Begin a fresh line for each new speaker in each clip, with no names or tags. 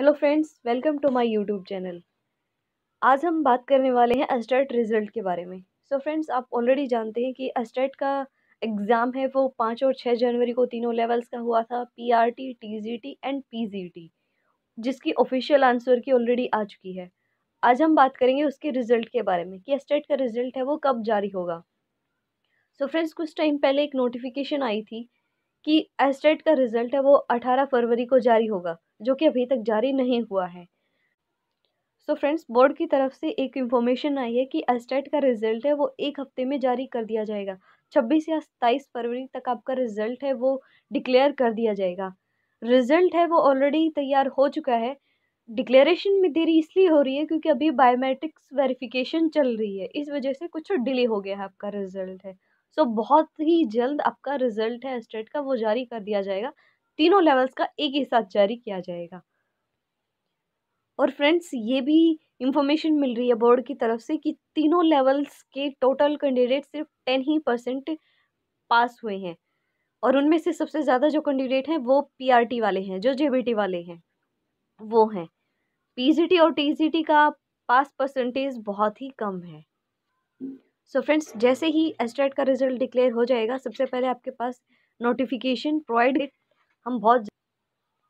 hello friends welcome to my YouTube channel आज हम बात करने वाले हैं अस्टेट रिज़ल्ट के बारे में सो so फ्रेंड्स आप ऑलरेडी जानते हैं कि अस्टेट का एग्ज़ाम है वो पाँच और छः जनवरी को तीनों लेवल्स का हुआ था पीआरटी टीजीटी एंड पीजीटी जिसकी ऑफिशियल आंसर की ऑलरेडी आ चुकी है आज हम बात करेंगे उसके रिज़ल्ट के बारे में कि अस्टेट का रिज़ल्ट है वो कब जारी होगा सो so फ्रेंड्स कुछ टाइम पहले एक नोटिफिकेशन आई थी कि एस्टेट का रिज़ल्ट है वो अठारह फरवरी को जारी होगा जो कि अभी तक जारी नहीं हुआ है सो फ्रेंड्स बोर्ड की तरफ से एक इन्फॉर्मेशन आई है कि एस्टेट का रिज़ल्ट है वो एक हफ्ते में जारी कर दिया जाएगा छब्बीस या सत्ताईस फरवरी तक आपका रिज़ल्ट है वो डिक्लेयर कर दिया जाएगा रिज़ल्ट है वो ऑलरेडी तैयार हो चुका है डिक्लेरेशन में देरी इसलिए हो रही है क्योंकि अभी बायोमेट्रिक्स वेरिफिकेशन चल रही है इस वजह से कुछ डिले हो गया है आपका रिज़ल्ट है सो बहुत ही जल्द आपका रिजल्ट है स्टेट का वो जारी कर दिया जाएगा तीनों लेवल्स का एक ही साथ जारी किया जाएगा और फ्रेंड्स ये भी इंफॉर्मेशन मिल रही है बोर्ड की तरफ से कि तीनों लेवल्स के टोटल कैंडिडेट सिर्फ टेन ही परसेंट पास हुए हैं और उनमें से सबसे ज़्यादा जो कैंडिडेट हैं वो पीआरटी वाले हैं जो जेबीटी वाले हैं वो हैं पीजीटी और टीजीटी का पास परसेंटेज बहुत ही कम है सो so फ्रेंड्स जैसे ही एस्ट्रेट का रिजल्ट डिक्लेयर हो जाएगा सबसे पहले आपके पास नोटिफिकेशन प्रोवाइड हम बहुत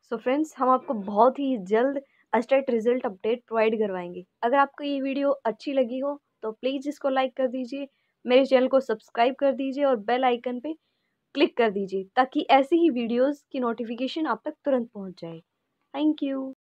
सो so फ्रेंड्स हम आपको बहुत ही जल्द एस्ट्रेट रिजल्ट अपडेट प्रोवाइड करवाएंगे अगर आपको ये वीडियो अच्छी लगी हो तो प्लीज़ इसको लाइक कर दीजिए मेरे चैनल को सब्सक्राइब कर दीजिए और बेल आइकन पे क्लिक कर दीजिए ताकि ऐसी ही वीडियोस की नोटिफिकेशन आप तक तुरंत पहुंच जाए थैंक यू